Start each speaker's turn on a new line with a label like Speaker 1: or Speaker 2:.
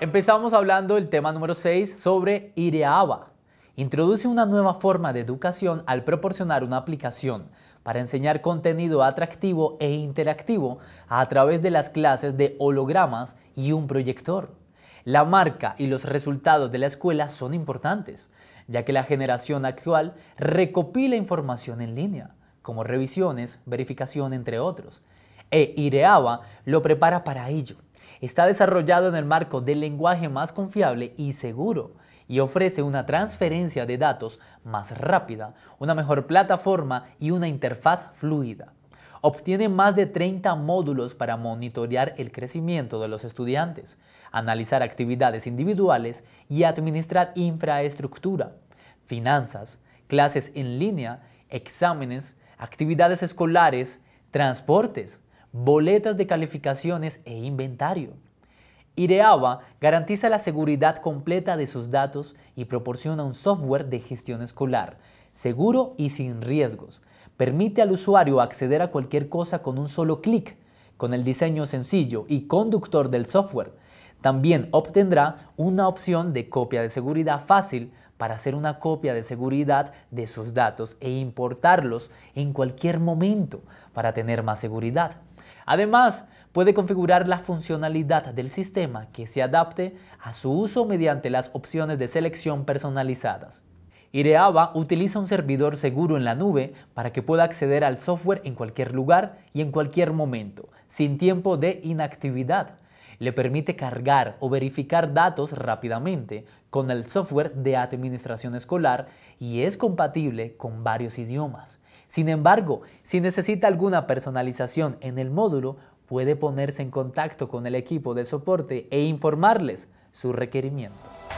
Speaker 1: Empezamos hablando del tema número 6 sobre IREABA. Introduce una nueva forma de educación al proporcionar una aplicación para enseñar contenido atractivo e interactivo a través de las clases de hologramas y un proyector. La marca y los resultados de la escuela son importantes, ya que la generación actual recopila información en línea, como revisiones, verificación, entre otros, e IREABA lo prepara para ello Está desarrollado en el marco del lenguaje más confiable y seguro y ofrece una transferencia de datos más rápida, una mejor plataforma y una interfaz fluida. Obtiene más de 30 módulos para monitorear el crecimiento de los estudiantes, analizar actividades individuales y administrar infraestructura, finanzas, clases en línea, exámenes, actividades escolares, transportes, boletas de calificaciones e inventario. IREAVA garantiza la seguridad completa de sus datos y proporciona un software de gestión escolar, seguro y sin riesgos. Permite al usuario acceder a cualquier cosa con un solo clic, con el diseño sencillo y conductor del software. También obtendrá una opción de copia de seguridad fácil para hacer una copia de seguridad de sus datos e importarlos en cualquier momento para tener más seguridad. Además, puede configurar la funcionalidad del sistema que se adapte a su uso mediante las opciones de selección personalizadas. Ireava utiliza un servidor seguro en la nube para que pueda acceder al software en cualquier lugar y en cualquier momento, sin tiempo de inactividad. Le permite cargar o verificar datos rápidamente con el software de administración escolar y es compatible con varios idiomas. Sin embargo, si necesita alguna personalización en el módulo, puede ponerse en contacto con el equipo de soporte e informarles sus requerimientos.